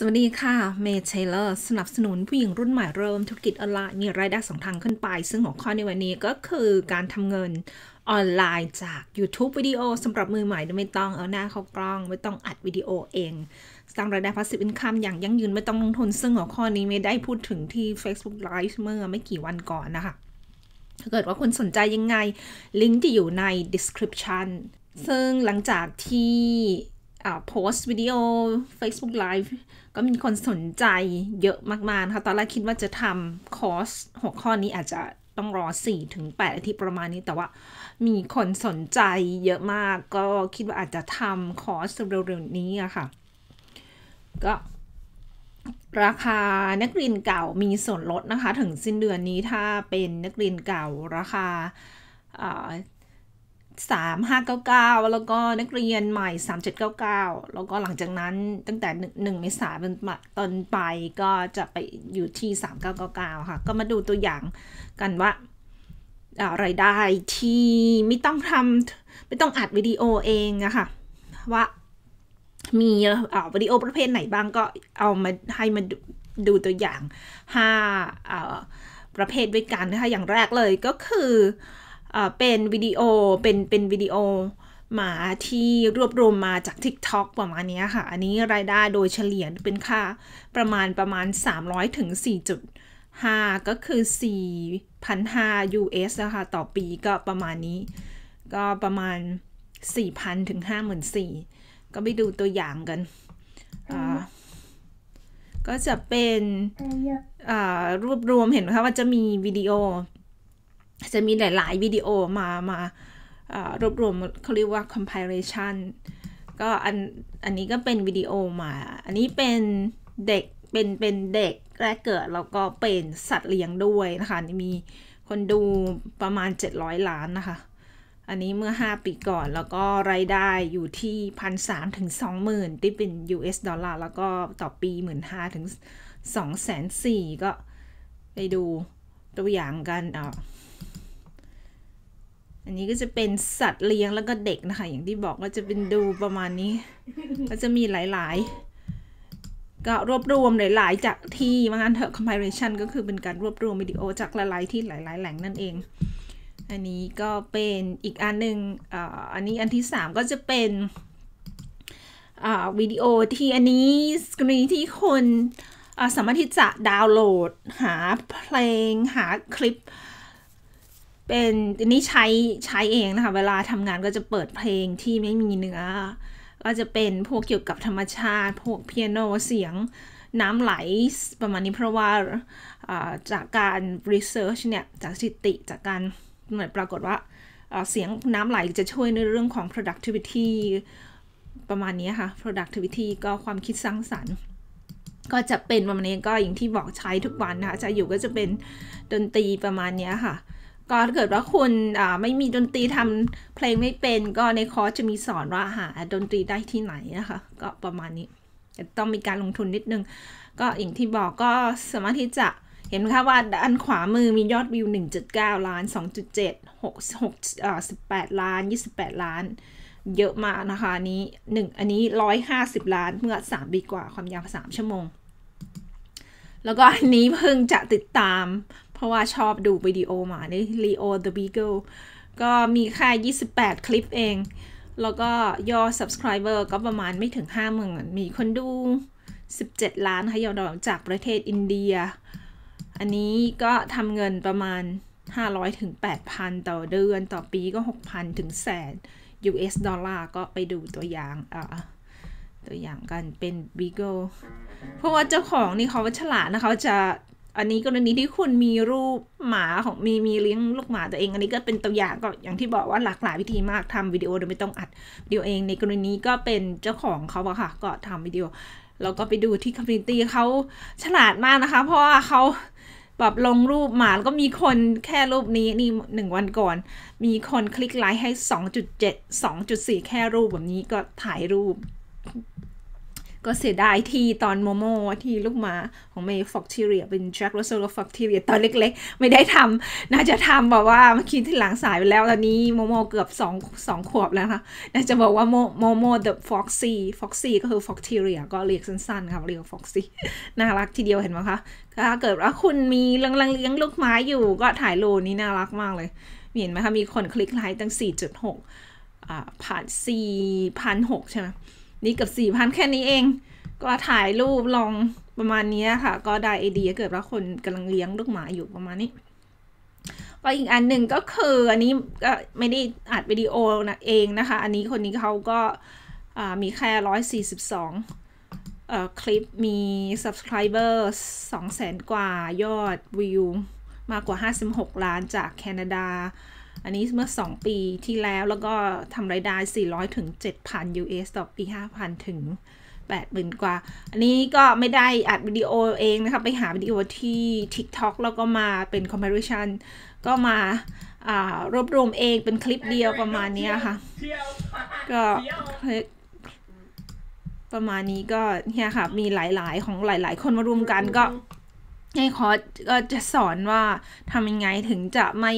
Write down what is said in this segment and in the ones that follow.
สวัสดีค่ะ เมย์เชลเลอร์สนับสนุนผู้หญิงรุ่นใหม่เริ่มธุรกิจออนไลน์มีรายได้สองทางขึ้นไป ซึ่งหัวข้อในวันนี้ก็คือการทำเงินออนไลน์ จาก YouTube วิดีโอสำหรับมือใหม่ไม่ต้องเอาหน้าเข้ากล้อง ไม่ต้องอัดวิดีโอเอง สร้างรายได้พาสซีฟอินคัมอย่างยั่งยืนไม่ต้องลงทุนซึ่งหัวข้อนี้เมย์ได้พูดถึงที่ Facebook Live เมื่อไม่กี่วันก่อนนะคะถ้าเกิดว่าคุณสนใจยังไงลิงก์จะอยู่ใน description ซึ่งหลังจากที่โพสต์วิดีโอ Facebook Live ก็มีคนสนใจเยอะมากๆนะคะตอนแรกคิดว่าจะทำคอร์สหัวข้อนี้อาจจะต้องรอ4ถึง8อาทิตย์ประมาณนี้แต่ว่ามีคนสนใจเยอะมากก็คิดว่าอาจจะทำคอร์สเร็วๆนี้อะค่ะ ก็ราคานักเรียนเก่ามีส่วนลดนะคะถึงสิ้นเดือนนี้ถ้าเป็นนักเรียนเก่าราคา3599 แล้วก็นักเรียนใหม่ 3799 แล้วก็หลังจากนั้นตั้งแต่1เมษายนต้นไปก็จะไปอยู่ที่3999 ค่ะ ก็มาดูตัวอย่างกันว่า อะไรได้ที่ไม่ต้องทำไม่ต้องอัดวิดีโอเองนะคะว่ามีวิดีโอประเภทไหนบ้างก็เอามาให้มาดูตัวอย่าง5ประเภทด้วยกันนะคะอย่างแรกเลยก็คือเป็นวิดีโอเป็นเป็นวิดีโอหมาที่รวบรวมมาจาก TikTok ประมาณนี้ค่ะ อันนี้รายได้โดยเฉลี่ยเป็นค่าประมาณประมาณ 300ถึง4.5 ก็คือ4 0 0 5 US นะคะต่อปีก็ประมาณนี้ ก็ประมาณ 4,000ถึง54,000ก็ไปดูตัวอย่างกันก็จะเป็นรวบรวมเห็นไหมคะว่าจะมีวิดีโอจะมีหลาย ๆ วิดีโอมา มารวบรวมเขาเรียกว่า compilation ก็อันอันนี้ก็เป็นวิดีโอมา อันนี้เป็นเด็ก เป็นเป็นเด็กแรกเกิด แล้วก็เป็นสัตว์เลี้ยงด้วยนะคะ มีคนดูประมาณ 700 ล้านนะคะ อันนี้เมื่อ 5 ปีก่อนแล้วก็รายได้อยู่ที่พันสามถึงสองหมื่นที่เป็น US ดอลลาร์แล้วก็ต่อปีหมื่นห้าถึงสองแสนสี่ก็ไปดูตัวอย่างกันอ่าอันนี้ก็จะเป็นสัตว์เลี้ยงแล้วก็เด็กนะคะอย่างที่บอกก็จะเป็นดูประมาณนี้ก็จะมีหลายๆก็รวบรวมหลาย ๆ จากที่ว่างั้นเถอะ compilation ก็คือเป็นการรวบรวมวิดีโอจากหลาย ๆที่หลาย ๆ แหล่งนั่นเอง อันนี้ก็เป็นอีกอันหนึ่งอันนี้อันที่ 3 ก็จะเป็นวิดีโอที่อันนี้กรณีที่คนสามารถที่จะดาวน์โหลดหาเพลงหาคลิปเป็นนนี้ใช้ใช้เองนะคะ เวลาทำงานก็จะเปิดเพลงที่ไม่มีเนื้อ ก็จะเป็นพวกเกี่ยวกับธรรมชาติ พวกเปียโนเสียงน้ำไหล ประมาณนี้เพราะว่าจากการรีเสิร์ชเนี่ย จากสถิติจากการเหมือนปรากฏว่าเสียงน้ำไหลจะช่วยในเรื่องของ productivity ประมาณนี้ค่ะ productivity ก็ความคิดสร้างสรรค์ ก็จะเป็นประมาณนี้ก็อย่างที่บอกใช้ทุกวันนะคะจะอยู่ก็จะเป็นดนตรีประมาณนี้ค่ะก็ถ้าเกิดว่าคุณไม่มีดนตรีทำเพลงไม่เป็นก็ในคอร์สจะมีสอนว่าหาดนตรีได้ที่ไหนนะคะ ก็ประมาณนี้ต้องมีการลงทุนนิดนึง ก็อย่างที่บอกก็สามารถที่จะเห็นไหคะว่าอันขวามือมียอดวิว1.9 ล้าน 2.7 6 6อ่า18 ล้าน 28 ล้าน เยอะมากนะคะนี้ 1 อันนี้ 150 ล้านเมื่อ 3 ปีกว่าความยาว3ชั่วโมง แล้วก็อันนี้เพิ่งจะติดตามเพราะว่าชอบดูวิดีโอหมาใน Leo the Beagle ก็มีแค่ 28 คลิปเอง แล้วก็ยอด subscriber ก็ประมาณไม่ถึง 5 0,000ื่นมีคนดู 17 ล้านค่ะ ยอดจากประเทศอินเดีย อันนี้ก็ทำเงินประมาณ 500 ถึง8,000 ต่อเดือน ต่อปีก็ 6,000ถึงแสน US ดอลลาร์ ก็ไปดูตัวอย่างอ่าตัวอย่างกันเป็น Beagle เพราะว่าเจ้าของนี่เขาฉลาดนะเขาจะอันนี้กรณีที่คุณมีรูปหมาของมีมีเลี้ยงลูกหมาตัวเอง อันนี้ก็เป็นตัวอย่างก็อย่างที่บอกว่าหลากหลายวิธีมากทำวิดีโอโดยไม่ต้องอัดวิดีโอเอง ในกรณีก็เป็นเจ้าของเขาอะค่ะ ก็ทำวิดีโอแล้วก็ไปดูที่คอมมูนิตี้เขาฉลาดมากนะคะ เพราะว่าเขาแบบลงรูปหมาแล้วก็มีคนแค่รูปนี้นี่หนึ่งวันก่อน มีคนคลิกไลค์ให้ 2.7 2.4 แค่รูปแบบนี้ก็ถ่ายรูปก็เสียดายที่ตอนโมโมที่ลูกหมาของเมย์ฟอกทีเรียเป็นแจ็คโรสโซลฟอกทีเรียตอนเล็กๆ ไม่ได้ทำน่าจะทำบอกว่าเมื่อกี้ที่หลังสายไปแล้วตอนนี้โมโมเกือบสองสองขวบแล้วนะน่าจะบอกว่าโมโมเดอะฟ็อกซี่ฟ็อกซี่ก็คือฟ็อกทีเรียก็เรียกสั้น ๆคับเรียกฟ็อกซี่น่ารักทีเดียวเห็นไหมคะ ถ้าเกิดว่าคุณมีเลี้ยงเลี้ยงลูกหมาอยู่ก็ถ่ายโลนี่น่ารักมากเลย เห็นไหมคะมีคนคลิกไลค์ตั้ง4.6ผ่าน4 0 0กใช่ไหมนี่เกือบสี่พันแค่นี้เอง ก็ถ่ายรูปลองประมาณนี้ค่ะ ก็ได้ไอเดียเกิดว่าคนกำลังเลี้ยงลูกหมาอยู่ประมาณนี้ก็อีกอันหนึ่งก็คืออันนี้ก็ไม่ได้อัดวิดีโอนะเองนะคะ อันนี้คนนี้เขาก็มีแค่ร้อยสสี่ิบสองคลิปมี subscriber สองแสนกว่ายอดวิวมากกว่า 56 ล้านจากแคนาดาอันนี้เมื่อ2ปีที่แล้วแล้วก็ทำรายได้400 ถึง 7,000 US ต่อปี 5,000 ถึง80,000 กว่า อันนี้ก็ไม่ได้อัดวิดีโอเองนะคะไปหาวิดีโอที่ TikTok แล้วก็มาเป็น comparison ก็มารวบรวมเองเป็นคลิปเดียวประมาณนี้ค่ะ ก็ ประมาณนี้ก็เนี่ยค่ะ มีหลายๆ ของหลาย ๆคนมารวมกันก็ในคอร์สก็จะสอนว่าทำยังไงถึงจะไม่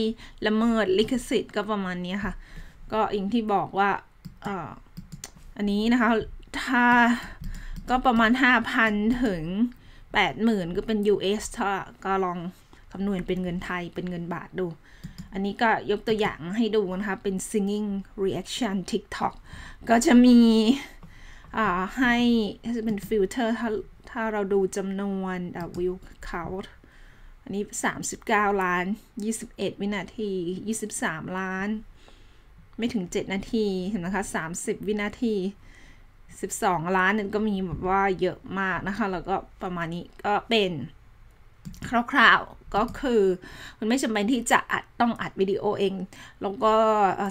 ละเมิดลิขสิทธิ์ก็ประมาณนี้ค่ะ ก็อิงที่บอกว่าอันนี้นะคะ ถ้าก็ประมาณ 5,000 ถึง 80,000ก็เป็น US ถ้าก็ลองคำนวณเป็นเงินไทยเป็นเงินบาทดู อันนี้ก็ยกตัวอย่างให้ดูนะคะ เป็น singing reaction TikTok ก็จะมีให้จะเป็นฟิลเตอร์าถ้าเราดูจำนวนวิวเขาอันนี้ 39 ล้าน 21 วินาที 23 ล้าน ไม่ถึง 7 นาทีเห็นไหมคะ30 วินาที 12 ล้านนั่นก็มีแบบว่าเยอะมากนะคะ แล้วก็ประมาณนี้ก็เป็นคร่าวๆก็คือมันไม่จำเป็นที่จะอัดต้องอัดวิดีโอเอง แล้วก็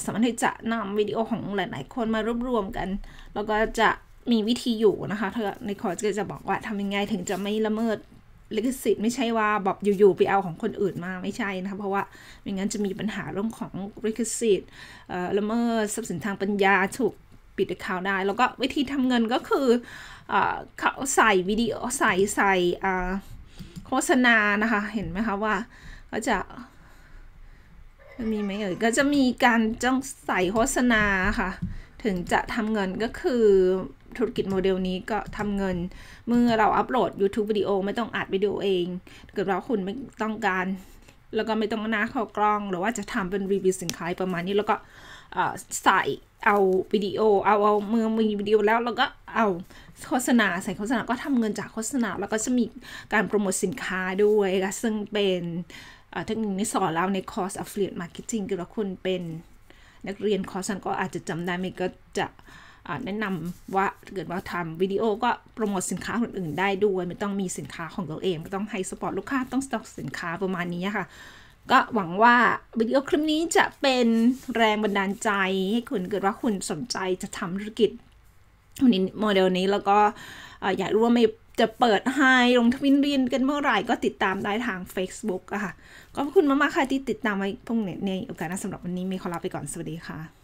สามารถที่จะนำวิดีโอของหลายๆคนมารวบรวมกัน แล้วก็จะมีวิธีอยู่นะคะเธอในคอร์สก็จะบอกว่าทำยังไงถึงจะไม่ละเมิดลิขสิทธิ์ ไม่ใช่ว่าแบบอยู่ๆไปเอาของคนอื่นมาไม่ใช่นะคะเพราะว่าไม่งั้นจะมีปัญหาเรื่องของลิขสิทธิ์ละเมิดทรัพย์สินทางปัญญาถูกปิดข่าวได้แล้วก็วิธีทำเงินก็คืออเขาใส่วิดีโอใส่ใส่โฆษณานะคะ เห็นไหมคะว่าก็จะ มีไหมเอ่ยก็จะมีการจ้องใส่โฆษณาค่ะถึงจะทำเงินก็คือธุรกิจโมเดลนี้ก็ทำเงินเมื่อเราอัปโหลด YouTube วิดีโอไม่ต้องอัดวิดีโอเอง เกิดว่าคุณไม่ต้องการ แล้วก็ไม่ต้องหน้าเข้ากล้อง หรือว่าจะทำเป็นรีวิวสินค้าประมาณนี้แล้วก็ใส่เอาวิดีโอ เอาเอามือมีวิดีโอแล้วเราก็เอาโฆษณาใส่โฆษณาก็ทำเงินจากโฆษณาแล้วก็จะมีการโปรโมทสินค้าด้วยค่ะซึ่งเป็นเทคนิคนี้สอนเราในคอร์ส Affiliate Marketing คือว่าคุณเป็น นักเรียนคอร์สก็อาจจะจำได้ไม่ก็จะแนะนำว่าเกิดว่าทำวิดีโอก็โปรโมทสินค้าอื่นๆได้ด้วยไม่ต้องมีสินค้าของตัวเองไม่ต้องให้สปอร์ตลูกค้าต้องสต็อกสินค้าประมาณนี้ค่ะก็หวังว่าวิดีโอคลิปนี้จะเป็นแรงบันดาลใจให้คุณเกิดว่าคุณสนใจจะทำธุรกิจนี้โมเดลนี้แล้วก็อยากรู้ว่าไม่จะเปิดให้ลงทวินเรียนกันเมื่อไหร่ก็ติดตามได้ทาง Facebook อะค่ะขอบคุณมากๆค่ะที่ติดตามไว้พวกในโอกาสหน้าสำหรับวันนี้มีขอลาไปก่อนสวัสดีค่ะ